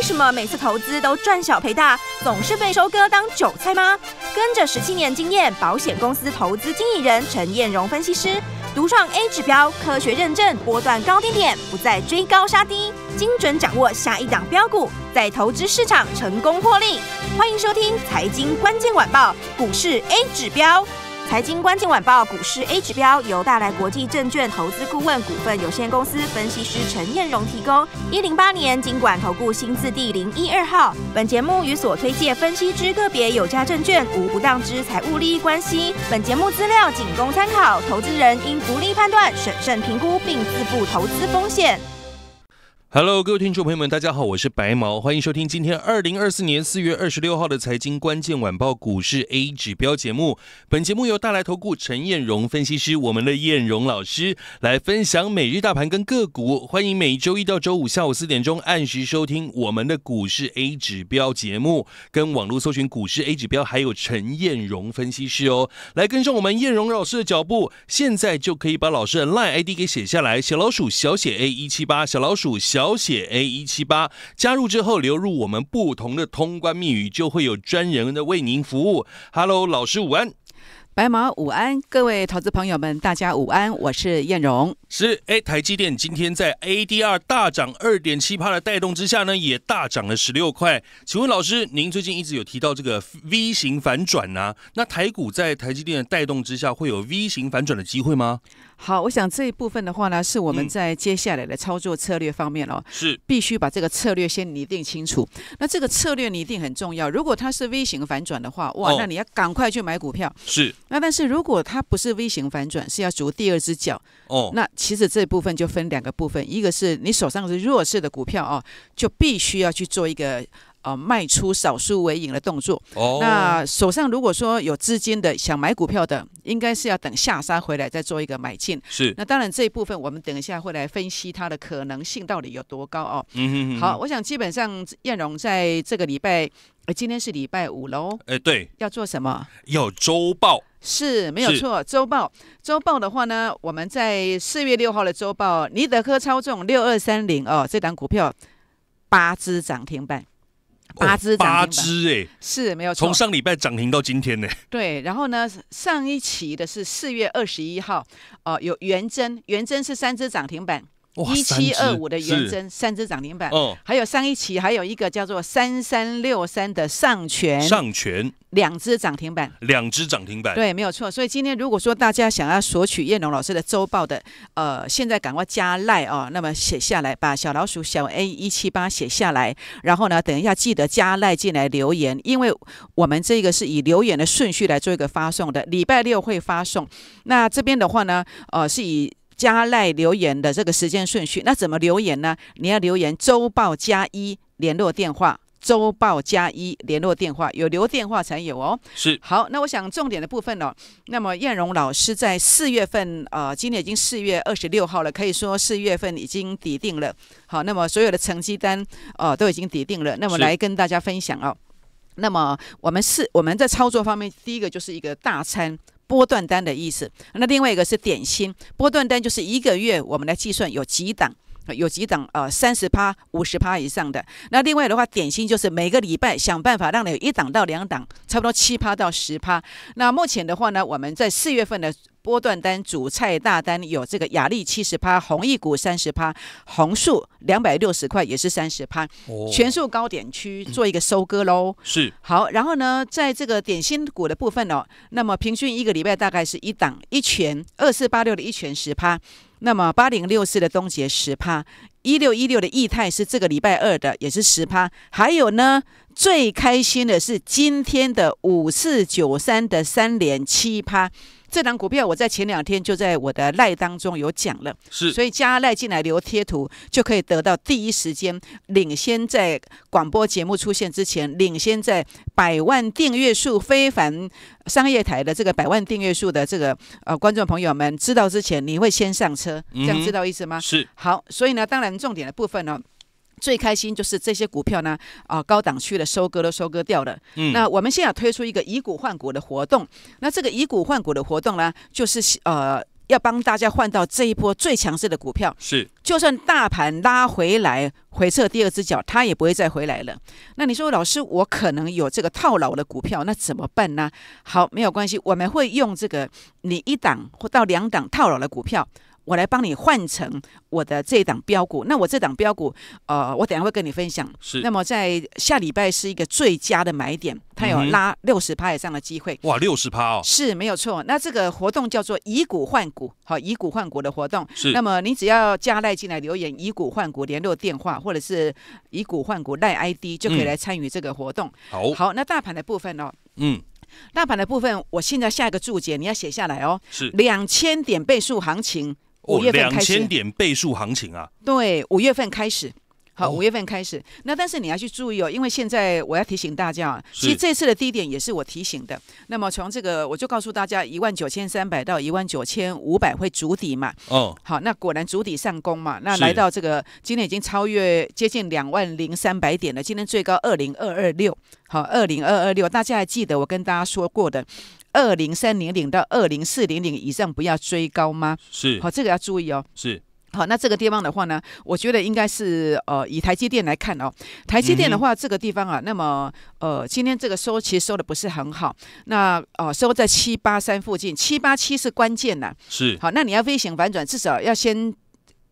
为什么每次投资都赚小赔大，总是被收割当韭菜吗？跟着十七年经验，保险公司投资经理人陈燕荣分析师独创 A 指标，科学认证，波段高低点，不再追高杀低，精准掌握下一档标股，在投资市场成功获利。欢迎收听财经关键晚报，股市 A 指标。财经关键晚报股市 A 指标由大来国际证券投资顾问股份有限公司分析师陈彦荣提供。一零八年经管投顾新字第零一二号。本节目与所推介分析之个别有价证券无不当之财务利益关系。本节目资料仅供参考，投资人应独立判断、审慎评估，并自负投资风险。Hello，各位听众朋友们，大家好，我是白毛，欢迎收听今天二零二四年四月二十六号的财经关键晚报股市 A 指标节目。本节目由大来投顾陈彦荣分析师，我们的彦荣老师来分享每日大盘跟个股。欢迎每周一到周五下午四点钟按时收听我们的股市 A 指标节目，跟网络搜寻股市 A 指标，还有陈彦荣分析师哦，来跟上我们彦荣老师的脚步。现在就可以把老师的 Line ID 给写下来，小老鼠小写 A 一七八，小老鼠小。小写 A 一七八加入之后，流入我们不同的通关密语，就会有专人的为您服务。Hello，老师午安，白毛午安，各位投资朋友们，大家午安，我是燕荣。是哎，台积电今天在 ADR 大涨二点七八的带动之下呢，也大涨了十六块。请问老师，您最近一直有提到这个 V 型反转呢？那台股在台积电的带动之下，会有 V 型反转的机会吗？好，我想这一部分的话呢，是我们在接下来的操作策略方面哦，是必须把这个策略先拟定清楚。那这个策略你一定很重要。如果它是 V 型反转的话，哇，那你要赶快去买股票。是。那但是如果它不是 V 型反转，是要足第二只脚，哦，那其实这部分就分两个部分，一个是你手上是弱势的股票哦，就必须要去做一个。哦，卖出少数为影的动作。哦，那手上如果说有资金的想买股票的，应该是要等下沙回来再做一个买进。是，那当然这一部分我们等一下会来分析它的可能性到底有多高哦。嗯嗯好，我想基本上燕荣在这个礼拜，今天是礼拜五喽。哎，对。要做什么？要周报。是，没有错。周报，周报的话呢，我们在四月六号的周报，尼德科操纵六二三零哦，这档股票八只涨停板。八只，八只，哎，是没有从上礼拜涨停到今天呢？对，然后呢？上一期的是四月二十一号，哦，有元真，元真是三只涨停板。一七二五的元真三只涨停板，还有上一期还有一个叫做三三六三的上权上权，两只涨停板，两只涨停板，对，没有错。所以今天如果说大家想要索取叶龙老师的周报的，呃，现在赶快加赖啊，那么写下来，把小老鼠小 A 一七八写下来，然后呢，等一下记得加赖进来留言，因为我们这个是以留言的顺序来做一个发送的，礼拜六会发送。那这边的话呢，呃，是以。加赖留言的这个时间顺序，那怎么留言呢？你要留言周报加一联络电话，周报加一联络电话，有留电话才有哦。是好，那我想重点的部分哦，那么燕荣老师在四月份啊，今年已经四月二十六号了，可以说四月份已经抵定了。好，那么所有的成绩单哦都已经抵定了，那么来跟大家分享哦。那么我们是我们在操作方面，第一个就是一个大餐。波段单的意思，那另外一个是点心波段单，就是一个月我们来计算有几档。有几档呃三十趴、五十趴以上的。那另外的话，点心就是每个礼拜想办法让你有一档到两档，差不多七趴到十趴。那目前的话呢，我们在四月份的波段单、主菜大单有这个雅力七十趴，红一股三十趴，红树两百六十块也是三十趴，全数高点区做一个收割喽。是。好，然后呢，在这个点心股的部分哦，那么平均一个礼拜大概是一档一拳，二四八六的一拳十趴。那么八零六四的终结十趴，一六一六的异态是这个礼拜二的，也是十趴。还有呢，最开心的是今天的五四九三的三连七趴。这档股票，我在前两天就在我的赖当中有讲了，是，所以加赖进来留贴图，就可以得到第一时间领先，在广播节目出现之前，领先在百万订阅数非凡商业台的这个百万订阅数的这个呃观众朋友们知道之前，你会先上车，这样知道意思吗？是，好，所以呢，当然重点的部分呢。最开心就是这些股票呢啊，高档区的收割都收割掉了。嗯，那我们现在推出一个以股换股的活动。那这个以股换股的活动呢，就是呃，要帮大家换到这一波最强势的股票。是，就算大盘拉回来回撤第二只脚，它也不会再回来了。那你说，老师，我可能有这个套牢的股票，那怎么办呢？好，没有关系，我们会用这个你一档或到两档套牢的股票。我来帮你换成我的这档标股，那我这档标股，呃，我等下会跟你分享。是。那么在下礼拜是一个最佳的买点，它有拉六十趴以上的机会。哇，六十趴哦。是没有错。那这个活动叫做以股换股，好，以股换股的活动。是。那么你只要加赖进来留言，以股换股联络电话或者是以股换股赖 ID 就可以来参与这个活动。好。好，那大盘的部分呢？嗯，大盘的部分，我现在下一个注解你要写下来哦。是。两千点倍数行情。五月份始，千点倍数行情啊！对，五月份开始，好，五月份开始。那但是你要去注意哦，因为现在我要提醒大家啊，其实这次的低点也是我提醒的。那么从这个，我就告诉大家一万九千三百到一万九千五百会筑底嘛。哦，好，那果然筑底上攻嘛。那来到这个，今天已经超越接近两万零三百点了。今天最高二零二二六，好，二零二二六，大家还记得我跟大家说过的。二零三零零到二零四零零以上不要追高吗？是，好，这个要注意哦。是，好，那这个地方的话呢，我觉得应该是呃，以台积电来看哦，台积电的话，这个地方啊，那么呃，今天这个收其实收的不是很好，那呃，收在七八三附近，七八七是关键呐。是，好，那你要微型反转，至少要先。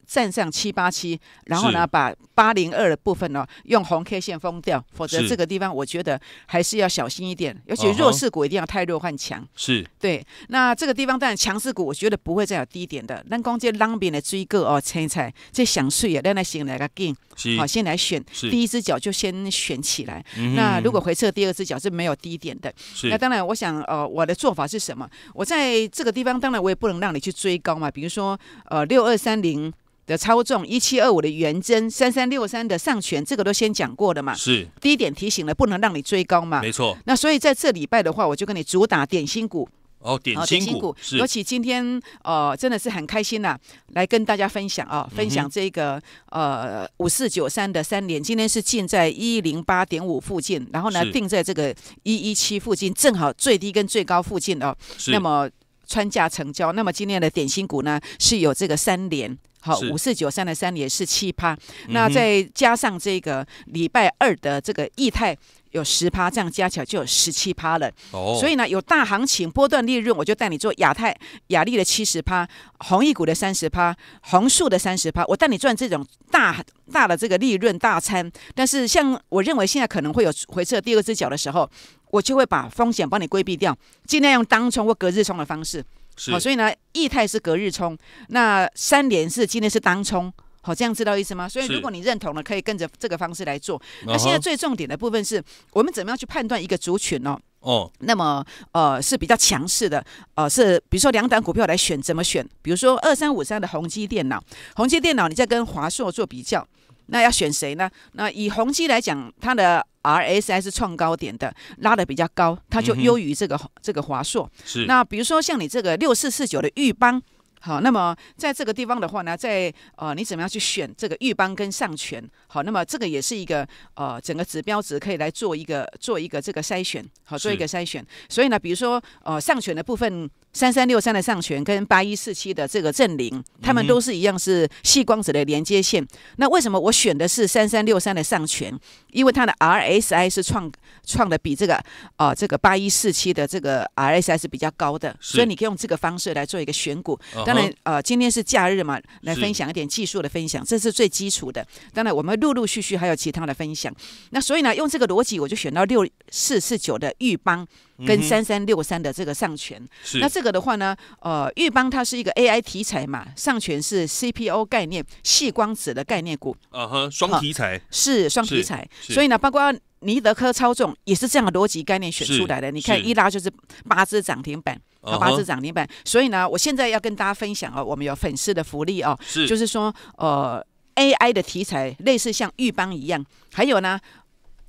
站上七八七，然后呢，把八零二的部分呢，用红 K 线封掉，否则这个地方我觉得还是要小心一点。尤其弱势股一定要太弱换强。是对。那这个地方当然强势股，我觉得不会再有低点的。但光接让别人追个哦，猜一猜，这想睡也让他醒来个 game，好，先来选第一只脚就先选起来。那如果回撤第二只脚是没有低点的。那当然，我想呃，我的做法是什么？我在这个地方当然我也不能让你去追高嘛，比如说呃六二三零。的操纵，一七二五的圆针，三三六三的上权，这个都先讲过的嘛？是，第一点提醒了，不能让你追高嘛？没错。那所以在这礼拜的话，我就跟你主打点心股哦，点心股尤其今天呃，真的是很开心呐，来跟大家分享啊，分享这个呃五四九三的三年，今天是进在一零八点五附近，然后呢定在这个一一七附近，正好最低跟最高附近哦。是。那么。穿价成交，那么今天的点心股呢是有这个三连，好，五四九三的三连是七趴，那再加上这个礼拜二的这个易泰。有十趴，这样加起来就有十七趴了。哦，所以呢，有大行情波段利润，我就带你做亚太亚利的七十趴，红一股的三十趴，红树的三十趴，我带你赚这种大大的这个利润大餐。但是像我认为现在可能会有回撤第二只脚的时候，我就会把风险帮你规避掉，尽量用当冲或隔日冲的方式。是，所以呢，易泰是隔日冲，那三连是今天是当冲。哦，这样知道意思吗？所以如果你认同了，可以跟着这个方式来做。那现在最重点的部分是我们怎么样去判断一个族群哦。哦。那么呃是比较强势的，呃是比如说两档股票来选怎么选？比如说二三五三的宏基电脑，宏基电脑你在跟华硕做比较，那要选谁呢？那以宏基来讲，它的 RSI 是创高点的，拉的比较高，它就优于这个这个华硕。是。那比如说像你这个六四四九的玉邦。好，那么在这个地方的话呢，在呃，你怎么样去选这个玉邦跟上权？好，那么这个也是一个呃，整个指标值可以来做一个做一个这个筛选，好，做一个筛选。所以呢，比如说呃，上权的部分，三三六三的上权跟八一四七的这个振铃，他们都是一样是细光子的连接线。那为什么我选的是三三六三的上权？因为它的 R S I 是创创的比这个呃这个八一四七的这个 R S I 是比较高的，所以你可以用这个方式来做一个选股。当然，呃，今天是假日嘛，来分享一点技术的分享，这是最基础的。当然，我们陆陆续续还有其他的分享。那所以呢，用这个逻辑，我就选到六四四九的玉邦跟三三六三的这个上权。那这个的话呢，呃，玉邦它是一个 AI 题材嘛，上权是 c p o 概念、细光子的概念股。啊哈，双题材是双题材。所以呢，包括尼德科操纵也是这样逻辑概念选出来的。你看一拉就是八只涨停板。它八字涨停板，所以呢，我现在要跟大家分享哦，我们有粉丝的福利哦，是，就是说，呃，AI 的题材类似像玉邦一样，还有呢，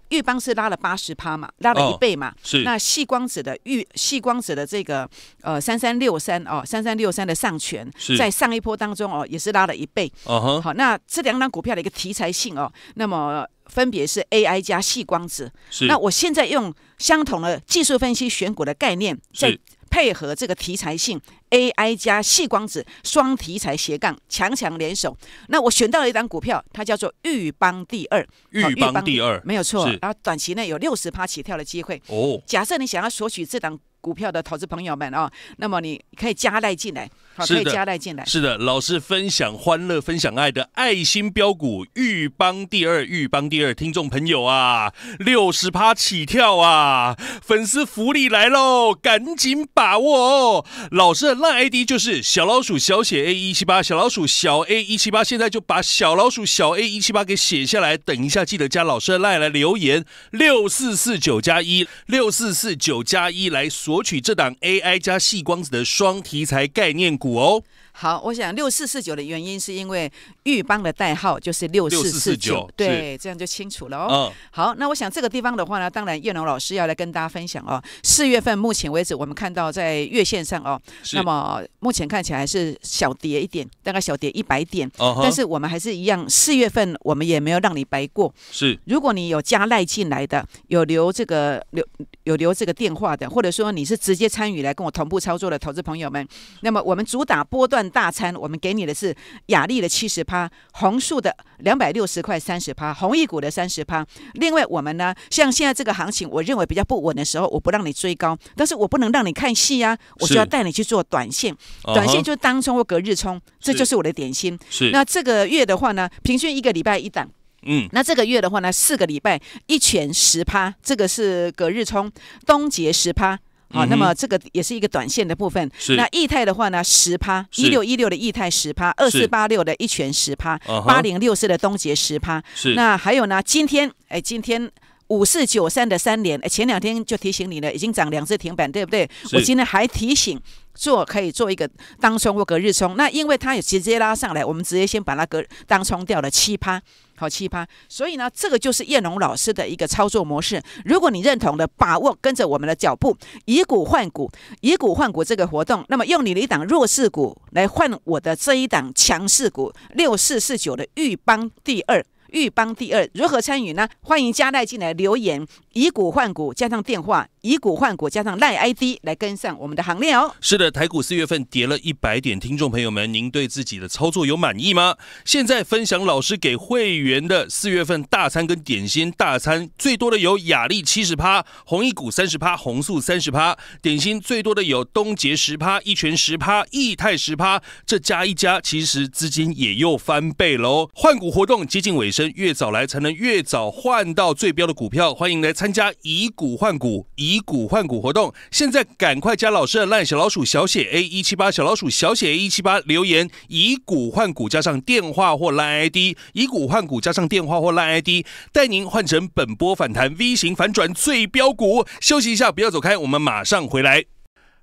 玉邦是拉了八十趴嘛，拉了一倍嘛，是。那细光子的玉，细光子的这个呃三三六三哦，三三六三的上权在上一波当中哦，也是拉了一倍，好，那这两张股票的一个题材性哦，那么。分别是 AI 加细光子，那我现在用相同的技术分析选股的概念，再配合这个题材性 AI 加细光子双题材斜杠强强联手，那我选到了一档股票，它叫做豫邦第二，豫邦第二没有错，然后短期内有六十趴起跳的机会哦。假设你想要索取这档股票的投资朋友们哦，那么你可以加带进来。可以加带进来。是的，老师分享欢乐，分享爱的爱心标股，玉邦第二，玉邦第二，听众朋友啊，六十趴起跳啊，粉丝福利来喽，赶紧把握哦！老师的赖 ID 就是小老鼠小写 A 一七八，小老鼠小 A 一七八，现在就把小老鼠小 A 一七八给写下来，等一下记得加老师的赖来留言，六四四九加一，六四四九加一来索取这档 AI 加细光子的双题材概念股。cool 好，我想六四四九的原因是因为玉邦的代号就是六四四九，对，这样就清楚了哦。好，那我想这个地方的话呢，当然叶龙老师要来跟大家分享哦。四月份目前为止，我们看到在月线上哦，那么目前看起来是小跌一点，大概小跌一百点，但是我们还是一样，四月份我们也没有让你白过。是，如果你有加赖进来的，有留这个留有留这个电话的，或者说你是直接参与来跟我同步操作的投资朋友们，那么我们主打波段。大餐，我们给你的是雅丽的七十趴，红树的两百六十块三十趴，红一股的三十趴。另外，我们呢，像现在这个行情，我认为比较不稳的时候，我不让你追高，但是我不能让你看戏啊，我就要带你去做短线，短线就是当冲或隔日冲，这就是我的点心。是。那这个月的话呢，平均一个礼拜一档，嗯。那这个月的话呢，四个礼拜一拳十趴，这个是隔日冲，冬节十趴。好，那么这个也是一个短线的部分。那易泰的话呢，十趴一六一六的易泰十趴，二四八六的一拳十趴，八零六四的东杰十趴。是，那还有呢？今天哎，今天五四九三的三连诶，前两天就提醒你了，已经涨两次停板，对不对？我今天还提醒做，可以做一个当冲或隔日冲。那因为它也直接拉上来，我们直接先把它隔当冲掉了七趴。好奇葩，所以呢，这个就是叶龙老师的一个操作模式。如果你认同的，把握跟着我们的脚步，以股换股，以股换股这个活动，那么用你的一档弱势股来换我的这一档强势股，六四四九的豫邦第二。豫邦第二，如何参与呢？欢迎加赖进来留言，以股换股加上电话，以股换股加上赖 ID 来跟上我们的行列哦。是的，台股四月份跌了一百点，听众朋友们，您对自己的操作有满意吗？现在分享老师给会员的四月份大餐跟点心，大餐最多的有雅丽七十趴，红一股三十趴，红素三十趴，点心最多的有东杰十趴，一拳十趴，义泰十趴，这加一加，其实资金也又翻倍喽。换股活动接近尾声。越早来才能越早换到最标的股票，欢迎来参加以股换股、以股换股活动。现在赶快加老师的烂小老鼠小写 A 一七八小老鼠小写 A 一七八留言以股换股加上电话或烂 ID 以股换股加上电话或烂 ID，带您换成本波反弹 V 型反转最标股。休息一下，不要走开，我们马上回来。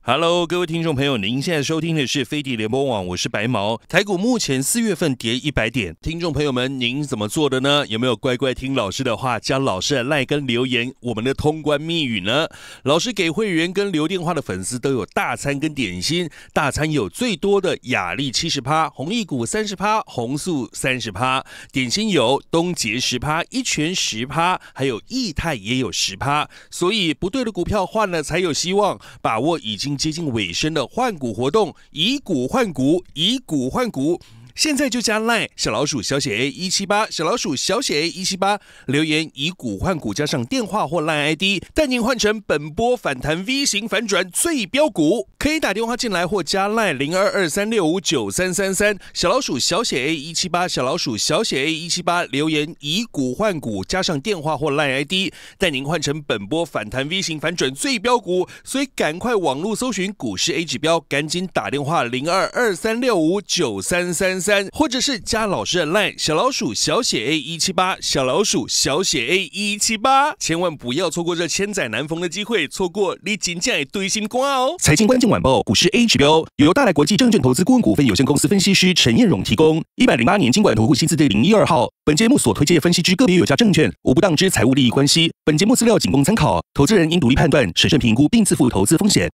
Hello，各位听众朋友，您现在收听的是飞碟联播网，我是白毛。台股目前四月份跌一百点，听众朋友们，您怎么做的呢？有没有乖乖听老师的话，将老师的赖根留言，我们的通关密语呢？老师给会员跟留电话的粉丝都有大餐跟点心，大餐有最多的雅丽七十趴，红一股三十趴，红素三十趴，点心有东杰十趴，一拳十趴，还有义泰也有十趴，所以不对的股票换了才有希望，把握已经。接近尾声的换股活动，以股换股，以股换股。现在就加赖小老鼠小写 A 一七八小老鼠小写 A 一七八留言以股换股加上电话或赖 ID 带您换成本波反弹 V 型反转最标股，可以打电话进来或加赖零二二三六五九三三三小老鼠小写 A 一七八小老鼠小写 A 一七八留言以股换股加上电话或赖 ID 带您换成本波反弹 V 型反转最标股，所以赶快网络搜寻股市 A 指标，赶紧打电话零二二三六五九三三。三，或者是加老师的 LINE 小老鼠小写 A 一七八，小老鼠小写 A 一七八，千万不要错过这千载难逢的机会，错过你仅在堆追新官哦。财经关键晚报，股市 A 指标由由大来国际证券投资顾问股份有限公司分析师陈彦荣提供。一百零八年金管投顾新字第零一二号，本节目所推荐分析之个别有价证券，无不当之财务利益关系。本节目资料仅供参考，投资人应独立判断，审慎评估，并自负投资风险。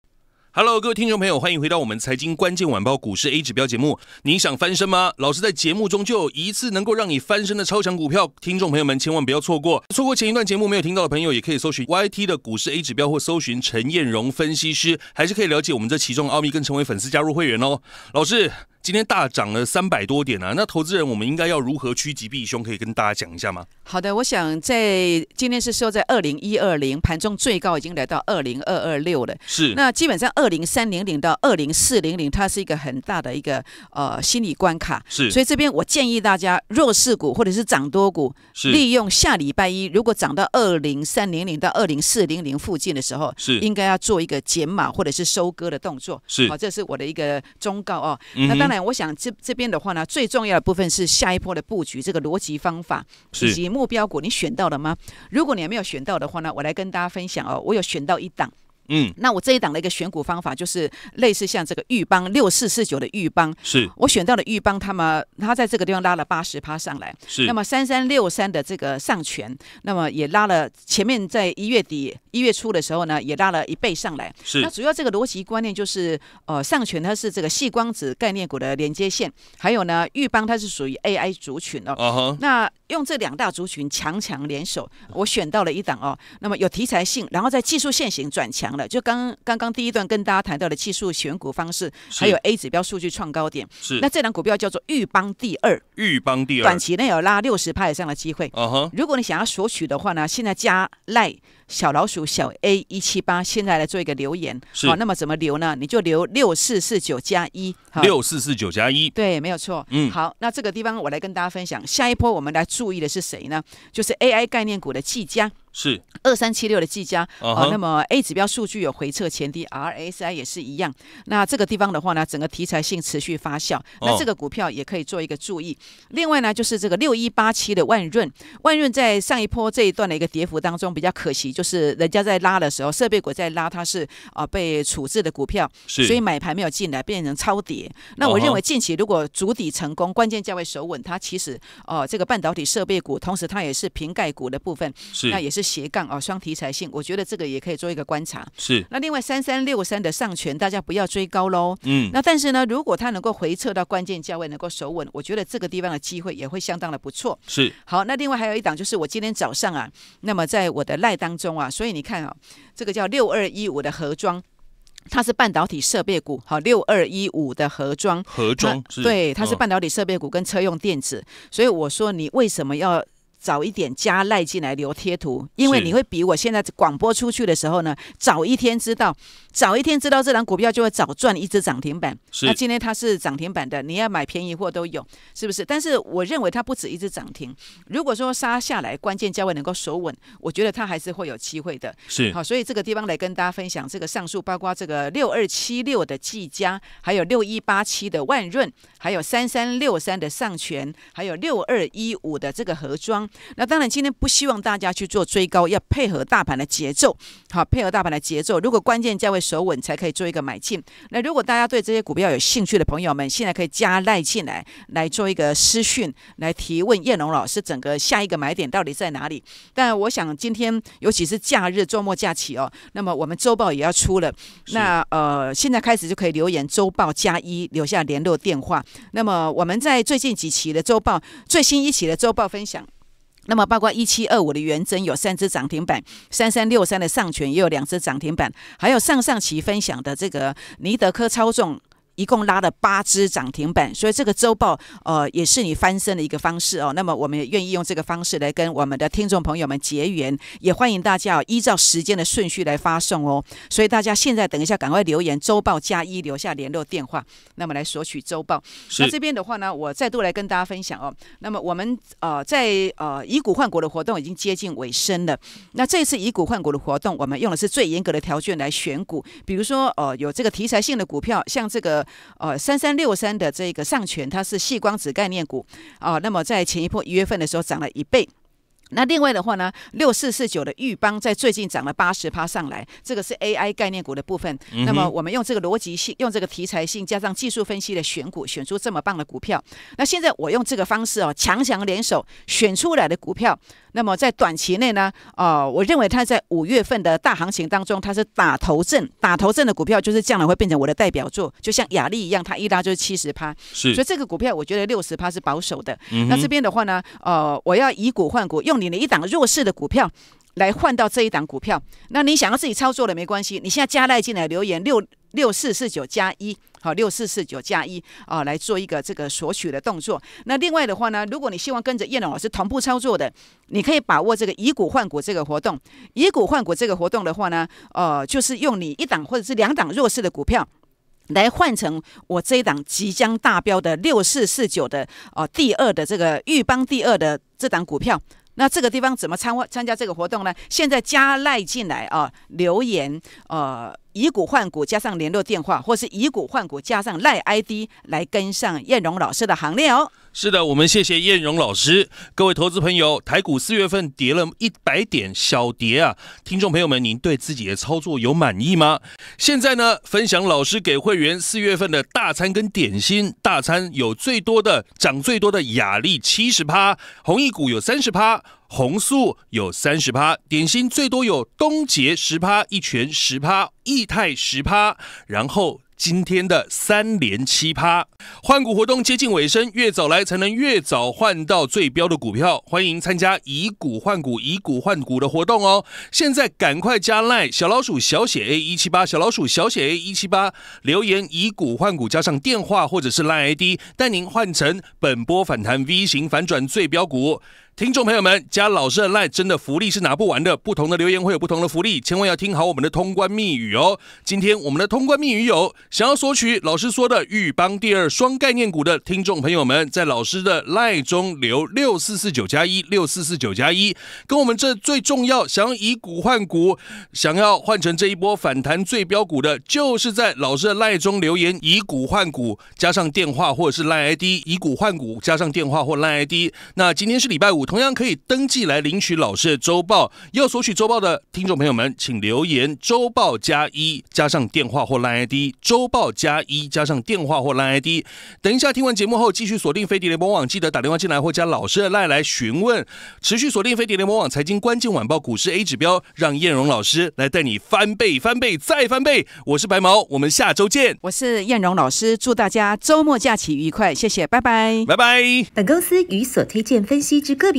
Hello，各位听众朋友，欢迎回到我们财经关键晚报股市 A 指标节目。你想翻身吗？老师在节目中就有一次能够让你翻身的超强股票，听众朋友们千万不要错过。错过前一段节目没有听到的朋友，也可以搜寻 YT 的股市 A 指标，或搜寻陈彦荣分析师，还是可以了解我们这其中奥秘，跟成为粉丝加入会员哦。老师。今天大涨了三百多点啊！那投资人我们应该要如何趋吉避凶？可以跟大家讲一下吗？好的，我想在今天是收在二零一二零盘中最高已经来到二零二二六了。是。那基本上二零三零零到二零四零零，它是一个很大的一个呃心理关卡。是。所以这边我建议大家弱势股或者是涨多股，利用下礼拜一如果涨到二零三零零到二零四零零附近的时候，是应该要做一个减码或者是收割的动作。是。好，这是我的一个忠告哦。嗯。那当那我想这这边的话呢，最重要的部分是下一波的布局，这个逻辑方法以及目标股，你选到了吗？如果你还没有选到的话呢，我来跟大家分享哦，我有选到一档。嗯，那我这一档的一个选股方法就是类似像这个豫邦六四四九的豫邦，是我选到了豫邦，他们他在这个地方拉了八十趴上来，是那么三三六三的这个上权，那么也拉了前面在一月底一月初的时候呢，也拉了一倍上来，是那主要这个逻辑观念就是呃上权它是这个细光子概念股的连接线，还有呢豫邦它是属于 AI 族群哦，那用这两大族群强强联手，我选到了一档哦，那么有题材性，然后在技术线型转强。就刚刚刚第一段跟大家谈到的技术选股方式，还有 A 指标数据创高点，是那这档股票叫做豫邦第二，豫邦第二短期内有拉六十趴以上的机会，嗯如果你想要索取的话呢，现在加赖小老鼠小 A 一七八，现在来做一个留言，好，那么怎么留呢？你就留六四四九加一，六四四九加一对，没有错，嗯，好，那这个地方我来跟大家分享，下一波我们来注意的是谁呢？就是 A I 概念股的技嘉。是二三七六的技嘉啊，那么 A 指标数据有回撤前低，RSI 也是一样。那这个地方的话呢，整个题材性持续发酵，那这个股票也可以做一个注意。另外呢，就是这个六一八七的万润，万润在上一波这一段的一个跌幅当中比较可惜，就是人家在拉的时候，设备股在拉，它是啊被处置的股票，所以买盘没有进来，变成超跌。那我认为近期如果主底成功，关键价位守稳，它其实哦这个半导体设备股，同时它也是瓶盖股的部分，那也是。斜杠啊，双题材性，我觉得这个也可以做一个观察。是。那另外三三六三的上权，大家不要追高喽。嗯。那但是呢，如果它能够回撤到关键价位，能够守稳，我觉得这个地方的机会也会相当的不错。是。好，那另外还有一档，就是我今天早上啊，那么在我的赖当中啊，所以你看啊，这个叫六二一五的盒装，它是半导体设备股，好，六二一五的盒装，盒装，对，它是半导体设备股跟车用电子，所以我说你为什么要？早一点加赖进来留贴图，因为你会比我现在广播出去的时候呢早一天知道，早一天知道这张股票就会早赚一只涨停板。那今天它是涨停板的，你要买便宜货都有，是不是？但是我认为它不止一只涨停。如果说杀下来，关键价位能够守稳，我觉得它还是会有机会的。是好，所以这个地方来跟大家分享这个上述，包括这个六二七六的技嘉，还有六一八七的万润，还有三三六三的上全，还有六二一五的这个盒装。那当然，今天不希望大家去做追高，要配合大盘的节奏，好，配合大盘的节奏。如果关键价位守稳，才可以做一个买进。那如果大家对这些股票有兴趣的朋友们，现在可以加赖进来，来做一个私讯，来提问叶龙老师，整个下一个买点到底在哪里？但我想今天，尤其是假日、周末假期哦，那么我们周报也要出了。那呃，现在开始就可以留言，周报加一，留下联络电话。那么我们在最近几期的周报，最新一期的周报分享。那么，包括一七二五的元增有三只涨停板，三三六三的上权也有两只涨停板，还有上上期分享的这个尼德科操纵一共拉了八只涨停板，所以这个周报呃也是你翻身的一个方式哦。那么我们也愿意用这个方式来跟我们的听众朋友们结缘，也欢迎大家哦依照时间的顺序来发送哦。所以大家现在等一下赶快留言周报加一留下联络电话，那么来索取周报。那这边的话呢，我再度来跟大家分享哦。那么我们呃在呃以股换股的活动已经接近尾声了。那这次以股换股的活动，我们用的是最严格的条件来选股，比如说哦有这个题材性的股票，像这个。呃，三三六三的这个上权，它是细光子概念股啊。那么在前一波一月份的时候，涨了一倍。那另外的话呢，六四四九的玉邦在最近涨了八十趴上来，这个是 AI 概念股的部分。那么我们用这个逻辑性、用这个题材性加上技术分析的选股，选出这么棒的股票。那现在我用这个方式哦，强强联手选出来的股票，那么在短期内呢，哦，我认为它在五月份的大行情当中，它是打头阵。打头阵的股票就是将来会变成我的代表作，就像雅丽一样，它一拉就是七十趴。是，所以这个股票我觉得六十趴是保守的。那这边的话呢，呃，我要以股换股用。你的一档弱势的股票来换到这一档股票，那你想要自己操作的没关系，你现在加进来留言六六四四九加一好六四四九加一啊来做一个这个索取的动作。那另外的话呢，如果你希望跟着叶老师同步操作的，你可以把握这个以股换股这个活动。以股换股这个活动的话呢，呃，就是用你一档或者是两档弱势的股票来换成我这一档即将大标的六四四九的哦第二的这个豫邦第二的这档股票。那这个地方怎么参参加这个活动呢？现在加赖进来啊，留言呃。以股换股加上联络电话，或是以股换股加上赖 ID 来跟上燕荣老师的行列哦。是的，我们谢谢燕荣老师，各位投资朋友，台股四月份跌了一百点，小跌啊。听众朋友们，您对自己的操作有满意吗？现在呢，分享老师给会员四月份的大餐跟点心，大餐有最多的涨最多的雅力七十趴，红一股有三十趴。红素有三十趴，点心最多有东杰十趴，一拳十趴，易泰十趴，然后今天的三连七趴。换股活动接近尾声，越早来才能越早换到最标的股票。欢迎参加以股换股、以股换股的活动哦！现在赶快加赖小老鼠小写 A 一七八，小老鼠小写 A 一七八留言以股换股，加上电话或者是赖 ID，带您换成本波反弹 V 型反转最标股。听众朋友们，加老师的赖真的福利是拿不完的。不同的留言会有不同的福利，千万要听好我们的通关密语哦。今天我们的通关密语有：想要索取老师说的豫邦第二双概念股的听众朋友们，在老师的赖中留六四四九加一六四四九加一，跟我们这最重要想要以股换股，想要换成这一波反弹最标股的，就是在老师的赖中留言以股换股，加上电话或者是赖 ID 以股换股，加上电话或赖 ID。那今天是礼拜五。同样可以登记来领取老师的周报。要索取周报的听众朋友们，请留言“周报加一”加上电话或赖 ID。周报加一加上电话或赖 ID。等一下听完节目后，继续锁定飞碟联盟网，记得打电话进来或加老师的赖来询问。持续锁定飞碟联盟网财经关键晚报股市 A 指标，让燕荣老师来带你翻倍、翻倍再翻倍。我是白毛，我们下周见。我是燕荣老师，祝大家周末假期愉快，谢谢，拜拜，拜拜。本公司与所推荐分析之个别。